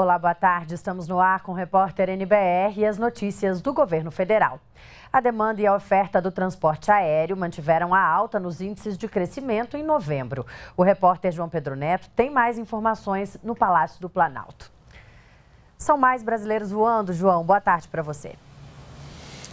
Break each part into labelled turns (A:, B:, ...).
A: Olá, boa tarde. Estamos no ar com o repórter NBR e as notícias do governo federal. A demanda e a oferta do transporte aéreo mantiveram a alta nos índices de crescimento em novembro. O repórter João Pedro Neto tem mais informações no Palácio do Planalto. São mais brasileiros voando, João. Boa tarde para você.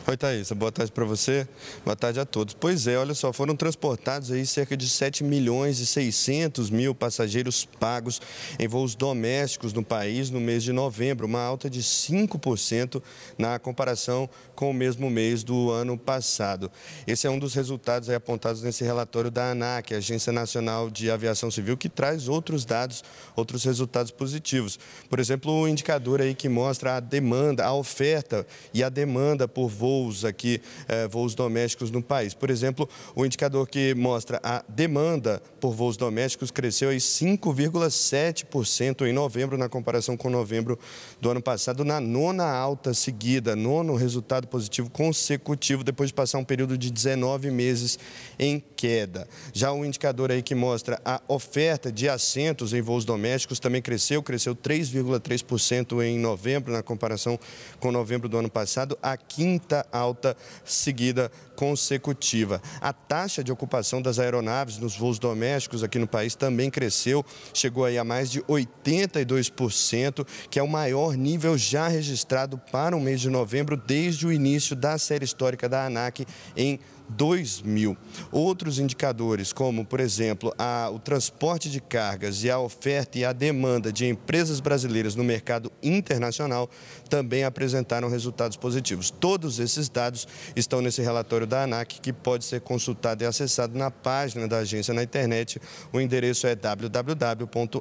B: Oi, Thaís. Boa tarde para você. Boa tarde a todos. Pois é, olha só, foram transportados aí cerca de 7 milhões e 600 mil passageiros pagos em voos domésticos no país no mês de novembro, uma alta de 5% na comparação com o mesmo mês do ano passado. Esse é um dos resultados aí apontados nesse relatório da ANAC, Agência Nacional de Aviação Civil, que traz outros dados, outros resultados positivos. Por exemplo, o um indicador aí que mostra a demanda, a oferta e a demanda por voos voos aqui, eh, voos domésticos no país. Por exemplo, o indicador que mostra a demanda por voos domésticos cresceu 5,7% em novembro, na comparação com novembro do ano passado, na nona alta seguida, nono resultado positivo consecutivo, depois de passar um período de 19 meses em queda. Já o indicador aí que mostra a oferta de assentos em voos domésticos também cresceu, cresceu 3,3% em novembro, na comparação com novembro do ano passado, a quinta alta seguida consecutiva. A taxa de ocupação das aeronaves nos voos domésticos aqui no país também cresceu, chegou aí a mais de 82%, que é o maior nível já registrado para o mês de novembro desde o início da série histórica da ANAC em 2 mil. Outros indicadores, como, por exemplo, a, o transporte de cargas e a oferta e a demanda de empresas brasileiras no mercado internacional, também apresentaram resultados positivos. Todos esses dados estão nesse relatório da ANAC, que pode ser consultado e acessado na página da agência na internet. O endereço é www.anac.gov.br.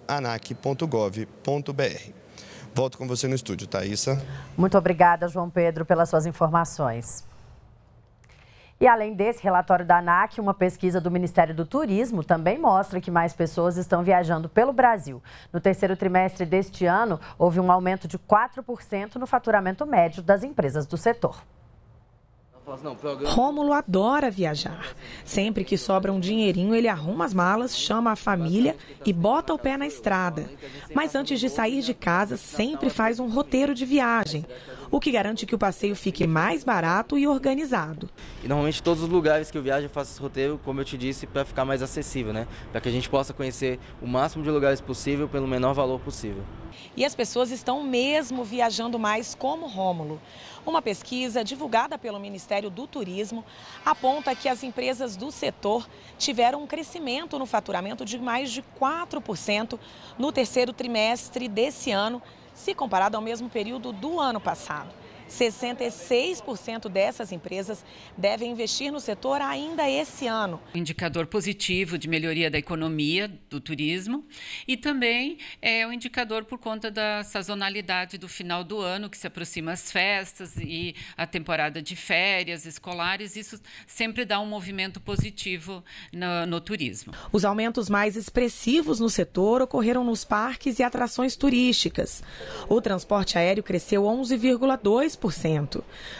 B: Volto com você no estúdio, Thaisa.
A: Muito obrigada, João Pedro, pelas suas informações. E além desse relatório da ANAC, uma pesquisa do Ministério do Turismo também mostra que mais pessoas estão viajando pelo Brasil. No terceiro trimestre deste ano, houve um aumento de 4% no faturamento médio das empresas do setor. Rômulo adora viajar. Sempre que sobra um dinheirinho, ele arruma as malas, chama a família e
C: bota o pé na estrada. Mas antes de sair de casa, sempre faz um roteiro de viagem o que garante que o passeio fique mais barato e organizado. E normalmente todos os lugares que eu viajo eu faço esse roteiro, como eu te disse, para ficar mais acessível, né? Para que a gente possa conhecer o máximo de lugares possível pelo menor valor possível. E as pessoas estão mesmo viajando mais como Rômulo. Uma pesquisa divulgada pelo Ministério do Turismo aponta que as empresas do setor tiveram um crescimento no faturamento de mais de 4% no terceiro trimestre desse ano se comparado ao mesmo período do ano passado. 66% dessas empresas devem investir no setor ainda esse ano. Indicador positivo de melhoria da economia, do turismo, e também é um indicador por conta da sazonalidade do final do ano, que se aproxima as festas e a temporada de férias escolares. Isso sempre dá um movimento positivo no, no turismo. Os aumentos mais expressivos no setor ocorreram nos parques e atrações turísticas. O transporte aéreo cresceu 11,2%.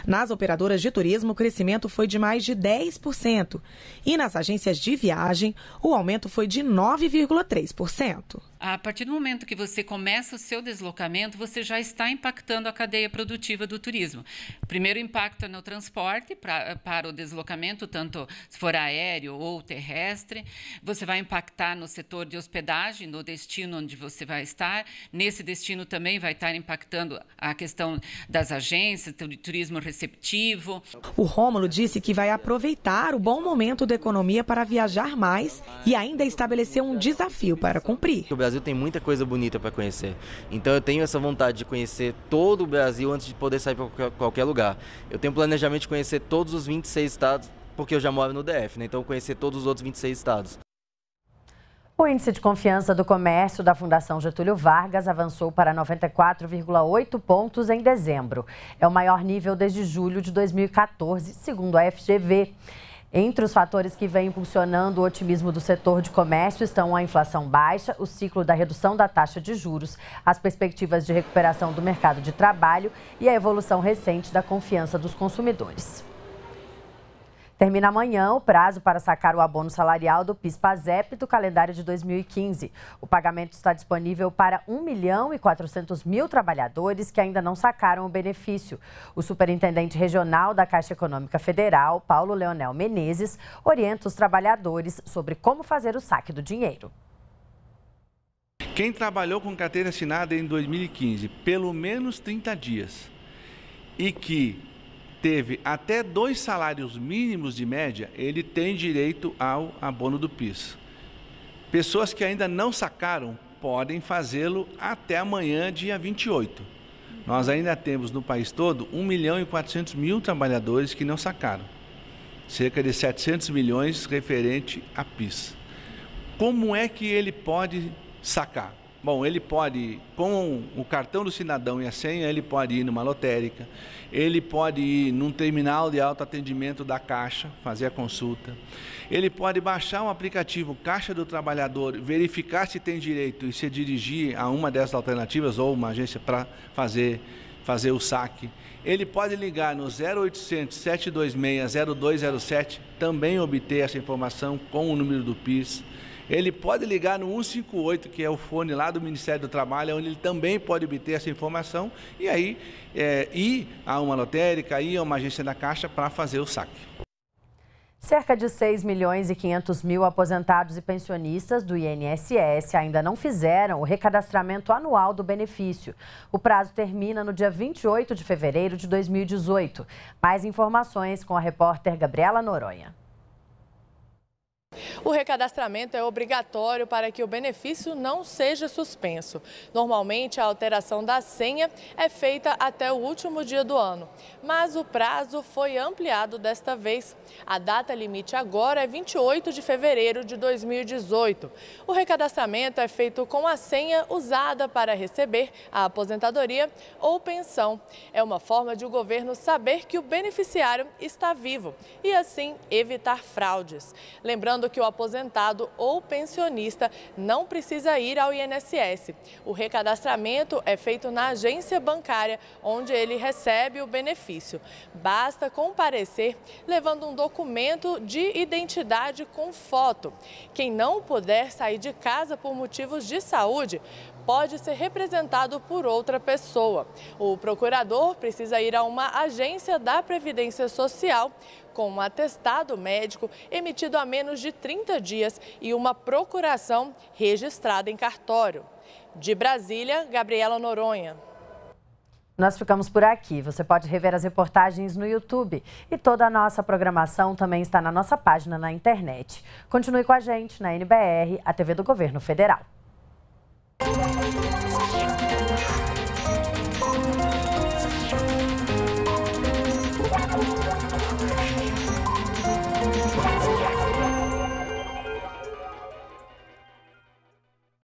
C: Nas operadoras de turismo, o crescimento foi de mais de 10%. E nas agências de viagem, o aumento foi de 9,3%. A partir do momento que você começa o seu deslocamento, você já está impactando a cadeia produtiva do turismo. Primeiro impacta no transporte pra, para o deslocamento, tanto se for aéreo ou terrestre. Você vai impactar no setor de hospedagem, no destino onde você vai estar. Nesse destino também vai estar impactando a questão das agências, do turismo receptivo. O Rômulo disse que vai aproveitar o bom momento da economia para viajar mais e ainda estabeleceu um desafio para cumprir. O Brasil Brasil tem muita coisa bonita para conhecer. Então eu tenho essa vontade de conhecer todo o Brasil antes de poder sair para qualquer lugar. Eu tenho planejamento de conhecer todos os 26 estados, porque eu já moro no DF, né? Então conhecer todos os outros 26 estados.
A: O índice de confiança do comércio da Fundação Getúlio Vargas avançou para 94,8 pontos em dezembro. É o maior nível desde julho de 2014, segundo a FGV. Entre os fatores que vêm impulsionando o otimismo do setor de comércio estão a inflação baixa, o ciclo da redução da taxa de juros, as perspectivas de recuperação do mercado de trabalho e a evolução recente da confiança dos consumidores. Termina amanhã o prazo para sacar o abono salarial do PIS-PASEP do calendário de 2015. O pagamento está disponível para 1 milhão e 400 mil trabalhadores que ainda não sacaram o benefício. O superintendente regional da Caixa Econômica Federal, Paulo Leonel Menezes, orienta os trabalhadores sobre como fazer o saque do dinheiro.
D: Quem trabalhou com carteira assinada em 2015 pelo menos 30 dias e que teve até dois salários mínimos de média, ele tem direito ao abono do PIS. Pessoas que ainda não sacaram podem fazê-lo até amanhã, dia 28. Nós ainda temos no país todo 1 milhão e 400 mil trabalhadores que não sacaram, cerca de 700 milhões referente a PIS. Como é que ele pode sacar? Bom, ele pode, com o cartão do cidadão e a senha, ele pode ir numa lotérica, ele pode ir num terminal de autoatendimento da Caixa, fazer a consulta, ele pode baixar um aplicativo Caixa do Trabalhador, verificar se tem direito e se dirigir a uma dessas alternativas ou uma agência para fazer, fazer o saque. Ele pode ligar no 0800 726 0207, também obter essa informação com o número do PIS ele pode ligar no 158, que é o fone lá do Ministério do Trabalho, onde ele também pode obter essa informação e aí é, ir a uma lotérica, ir a uma agência da Caixa para fazer o saque.
A: Cerca de 6 milhões e 500 mil aposentados e pensionistas do INSS ainda não fizeram o recadastramento anual do benefício. O prazo termina no dia 28 de fevereiro de 2018. Mais informações com a repórter Gabriela Noronha.
E: O recadastramento é obrigatório para que o benefício não seja suspenso. Normalmente, a alteração da senha é feita até o último dia do ano, mas o prazo foi ampliado desta vez. A data limite agora é 28 de fevereiro de 2018. O recadastramento é feito com a senha usada para receber a aposentadoria ou pensão. É uma forma de o governo saber que o beneficiário está vivo e, assim, evitar fraudes. Lembrando que o aposentado ou pensionista não precisa ir ao INSS. O recadastramento é feito na agência bancária onde ele recebe o benefício. Basta comparecer levando um documento de identidade com foto. Quem não puder sair de casa por motivos de saúde pode ser representado por outra pessoa. O procurador precisa ir a uma agência da Previdência Social com um atestado médico emitido há menos de 30 dias e uma procuração registrada em cartório. De Brasília, Gabriela Noronha.
A: Nós ficamos por aqui. Você pode rever as reportagens no YouTube e toda a nossa programação também está na nossa página na internet. Continue com a gente na NBR, a TV do Governo Federal.